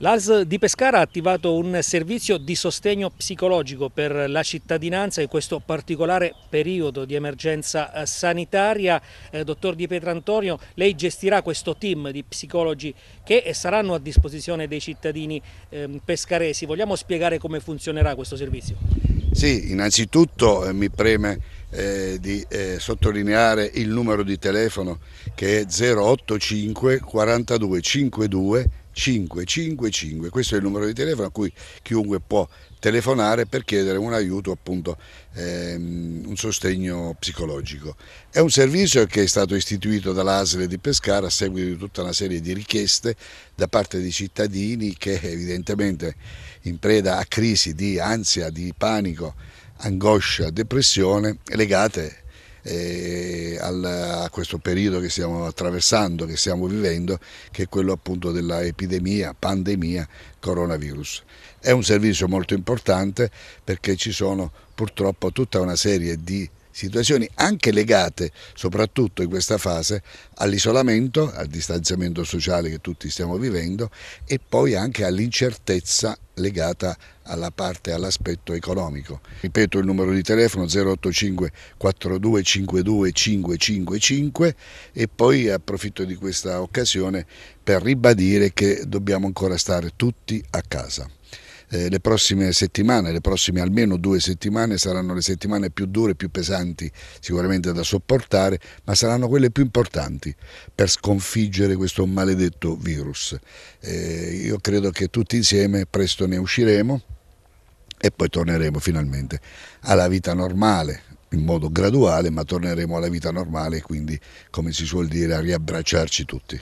L'AS di Pescara ha attivato un servizio di sostegno psicologico per la cittadinanza in questo particolare periodo di emergenza eh, sanitaria. Eh, dottor Di Pietrantonio, lei gestirà questo team di psicologi che saranno a disposizione dei cittadini eh, pescaresi. Vogliamo spiegare come funzionerà questo servizio? Sì, innanzitutto eh, mi preme eh, di eh, sottolineare il numero di telefono che è 085 42 52 555. Questo è il numero di telefono a cui chiunque può telefonare per chiedere un aiuto, appunto, ehm, un sostegno psicologico. È un servizio che è stato istituito dall'ASL di Pescara a seguito di tutta una serie di richieste da parte di cittadini che evidentemente in preda a crisi di ansia, di panico, angoscia, depressione legate eh, al, a questo periodo che stiamo attraversando, che stiamo vivendo, che è quello appunto dell'epidemia, pandemia, coronavirus. È un servizio molto importante perché ci sono purtroppo tutta una serie di situazioni anche legate soprattutto in questa fase all'isolamento, al distanziamento sociale che tutti stiamo vivendo e poi anche all'incertezza legata alla parte, all'aspetto economico. Ripeto il numero di telefono 085 4252 555 e poi approfitto di questa occasione per ribadire che dobbiamo ancora stare tutti a casa eh, le prossime settimane, le prossime almeno due settimane saranno le settimane più dure, più pesanti sicuramente da sopportare, ma saranno quelle più importanti per sconfiggere questo maledetto virus. Eh, io credo che tutti insieme presto ne usciremo e poi torneremo finalmente alla vita normale, in modo graduale, ma torneremo alla vita normale, quindi come si suol dire a riabbracciarci tutti.